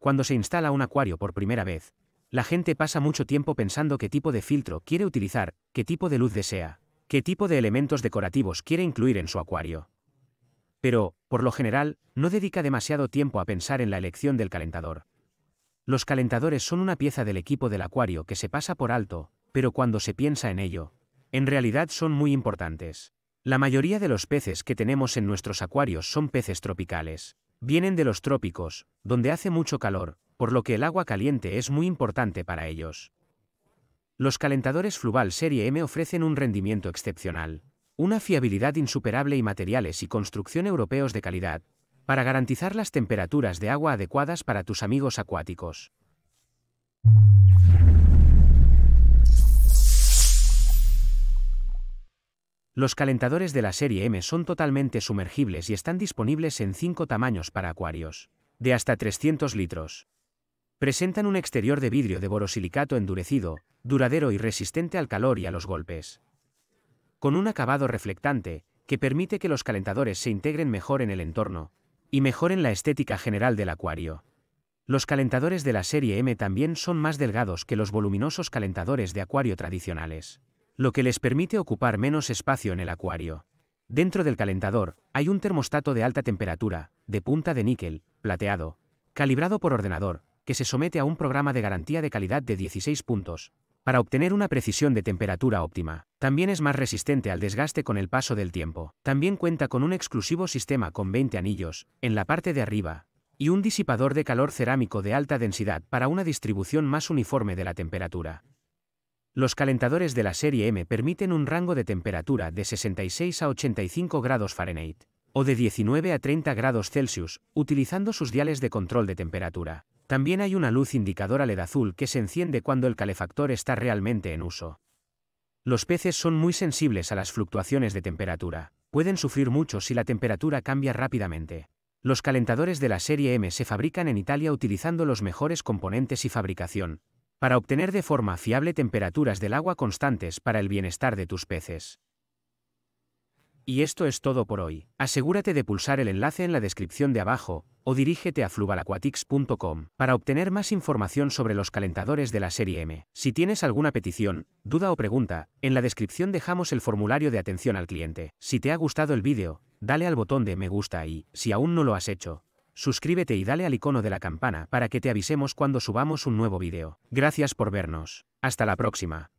Cuando se instala un acuario por primera vez, la gente pasa mucho tiempo pensando qué tipo de filtro quiere utilizar, qué tipo de luz desea, qué tipo de elementos decorativos quiere incluir en su acuario. Pero, por lo general, no dedica demasiado tiempo a pensar en la elección del calentador. Los calentadores son una pieza del equipo del acuario que se pasa por alto, pero cuando se piensa en ello, en realidad son muy importantes. La mayoría de los peces que tenemos en nuestros acuarios son peces tropicales, Vienen de los trópicos, donde hace mucho calor, por lo que el agua caliente es muy importante para ellos. Los calentadores Fluval Serie M ofrecen un rendimiento excepcional, una fiabilidad insuperable y materiales y construcción europeos de calidad, para garantizar las temperaturas de agua adecuadas para tus amigos acuáticos. Los calentadores de la serie M son totalmente sumergibles y están disponibles en cinco tamaños para acuarios, de hasta 300 litros. Presentan un exterior de vidrio de borosilicato endurecido, duradero y resistente al calor y a los golpes. Con un acabado reflectante, que permite que los calentadores se integren mejor en el entorno, y mejoren la estética general del acuario. Los calentadores de la serie M también son más delgados que los voluminosos calentadores de acuario tradicionales lo que les permite ocupar menos espacio en el acuario. Dentro del calentador, hay un termostato de alta temperatura, de punta de níquel, plateado, calibrado por ordenador, que se somete a un programa de garantía de calidad de 16 puntos, para obtener una precisión de temperatura óptima. También es más resistente al desgaste con el paso del tiempo. También cuenta con un exclusivo sistema con 20 anillos, en la parte de arriba, y un disipador de calor cerámico de alta densidad para una distribución más uniforme de la temperatura. Los calentadores de la serie M permiten un rango de temperatura de 66 a 85 grados Fahrenheit o de 19 a 30 grados Celsius, utilizando sus diales de control de temperatura. También hay una luz indicadora LED azul que se enciende cuando el calefactor está realmente en uso. Los peces son muy sensibles a las fluctuaciones de temperatura. Pueden sufrir mucho si la temperatura cambia rápidamente. Los calentadores de la serie M se fabrican en Italia utilizando los mejores componentes y fabricación, para obtener de forma fiable temperaturas del agua constantes para el bienestar de tus peces. Y esto es todo por hoy. Asegúrate de pulsar el enlace en la descripción de abajo, o dirígete a fluvalaquatics.com para obtener más información sobre los calentadores de la serie M. Si tienes alguna petición, duda o pregunta, en la descripción dejamos el formulario de atención al cliente. Si te ha gustado el vídeo, dale al botón de me gusta y, si aún no lo has hecho, suscríbete y dale al icono de la campana para que te avisemos cuando subamos un nuevo video. Gracias por vernos. Hasta la próxima.